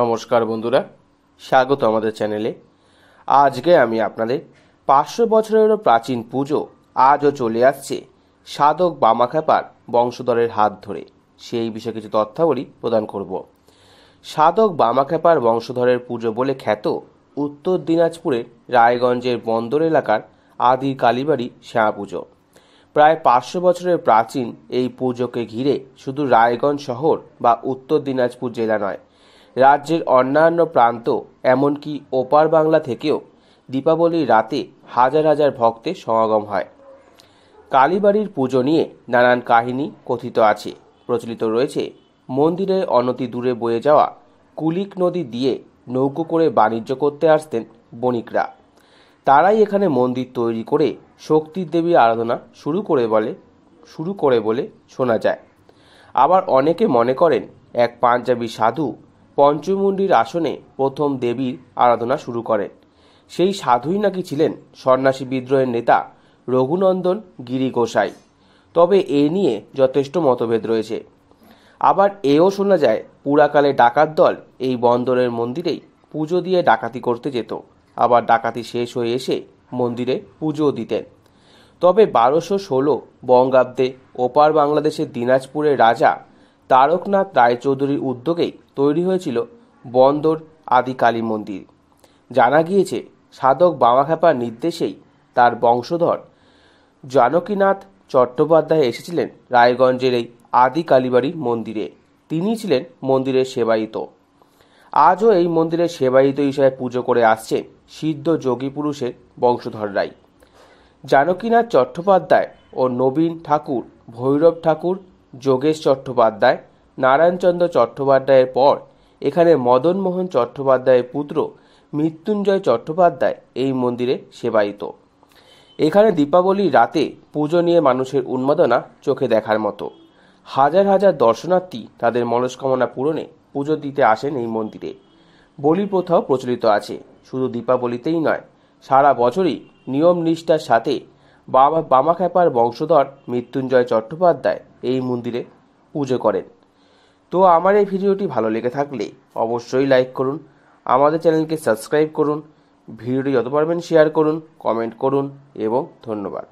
নমস্কার বন্ধুরা স্বাগত আমাদের চ্যানেলে আজকে আমি আপনাদের পাঁচশো বছরেরও প্রাচীন পুজো আজও চলে আসছে সাধক বামাখ্যাপার বংশধরের হাত ধরে সেই বিষয়ে কিছু তথ্যাবলী প্রদান করব সাধক বামাখ্যাপার বংশধরের পুজো বলে খ্যাত উত্তর দিনাজপুরের রায়গঞ্জের বন্দর এলাকার আদি কালীবাড়ি শ্যামা পুজো প্রায় পাঁচশো বছরের প্রাচীন এই পুজোকে ঘিরে শুধু রায়গঞ্জ শহর বা উত্তর দিনাজপুর জেলা নয় রাজ্যের অন্যান্য প্রান্ত এমনকি ওপার বাংলা থেকেও দীপাবলির রাতে হাজার হাজার ভক্তের সমাগম হয় কালীবাড়ির পুজো নিয়ে নানান কাহিনী কথিত আছে প্রচলিত রয়েছে মন্দিরের অনতি দূরে বয়ে যাওয়া কুলিক নদী দিয়ে নৌকো করে বাণিজ্য করতে আসতেন বণিকরা তারাই এখানে মন্দির তৈরি করে শক্তির দেবীর আরাধনা শুরু করে বলে শুরু করে বলে শোনা যায় আবার অনেকে মনে করেন এক পাঞ্জাবি সাধু পঞ্চমুণ্ডির আসনে প্রথম দেবীর আরাধনা শুরু করেন সেই সাধুই নাকি ছিলেন সন্ন্যাসী বিদ্রোহের নেতা রঘুনন্দন গিরি গোসাই তবে এ নিয়ে যথেষ্ট মতভেদ রয়েছে আবার এও শোনা যায় পুরাকালে ডাকাত দল এই বন্দরের মন্দিরেই পুজো দিয়ে ডাকাতি করতে যেত আবার ডাকাতি শেষ হয়ে এসে মন্দিরে পুজো দিতেন তবে বারোশো ষোলো বঙ্গাব্দে ওপার বাংলাদেশের দিনাজপুরের রাজা তারকনাথ রায়চৌধুরীর উদ্যোগেই তৈরি হয়েছিল বন্দর আদি কালী মন্দির জানা গিয়েছে সাধক বামাখ্যাপার নির্দেশেই তার বংশধর জানকীনাথ চট্টোপাধ্যায় এসেছিলেন রায়গঞ্জের এই আদি কালীবাড়ির মন্দিরে তিনি ছিলেন মন্দিরের সেবায়িত আজও এই মন্দিরের সেবায়িত হিসেবে পুজো করে আসছে সিদ্ধ যোগী পুরুষের রায় জানকীনাথ চট্টোপাধ্যায় ও নবীন ঠাকুর ভৈরব ঠাকুর যোগেশ চট্টোপাধ্যায় নারায়ণচন্দ্র চট্টোপাধ্যায়ের পর এখানে মদনমোহন চট্টোপাধ্যায়ের পুত্র মৃত্যুঞ্জয় চট্টোপাধ্যায় এই মন্দিরে সেবায়িত এখানে দীপাবলির রাতে পুজো নিয়ে মানুষের উন্মাদনা চোখে দেখার মতো হাজার হাজার দর্শনার্থী তাদের মনস্কামনা পূরণে পুজো দিতে আসেন এই মন্দিরে বলি প্রথাও প্রচলিত আছে শুধু দীপাবলিতেই নয় সারা বছরই নিয়ম নিষ্ঠার সাথে বাবা বামাখ্যাপার বংশধর মৃত্যুঞ্জয় চট্টোপাধ্যায় এই মন্দিরে পুজো করেন তো আমার এই ভিডিওটি ভালো লেগে থাকলে অবশ্যই লাইক করুন আমাদের চ্যানেলকে সাবস্ক্রাইব করুন ভিডিওটি যত পারবেন শেয়ার করুন কমেন্ট করুন এবং ধন্যবাদ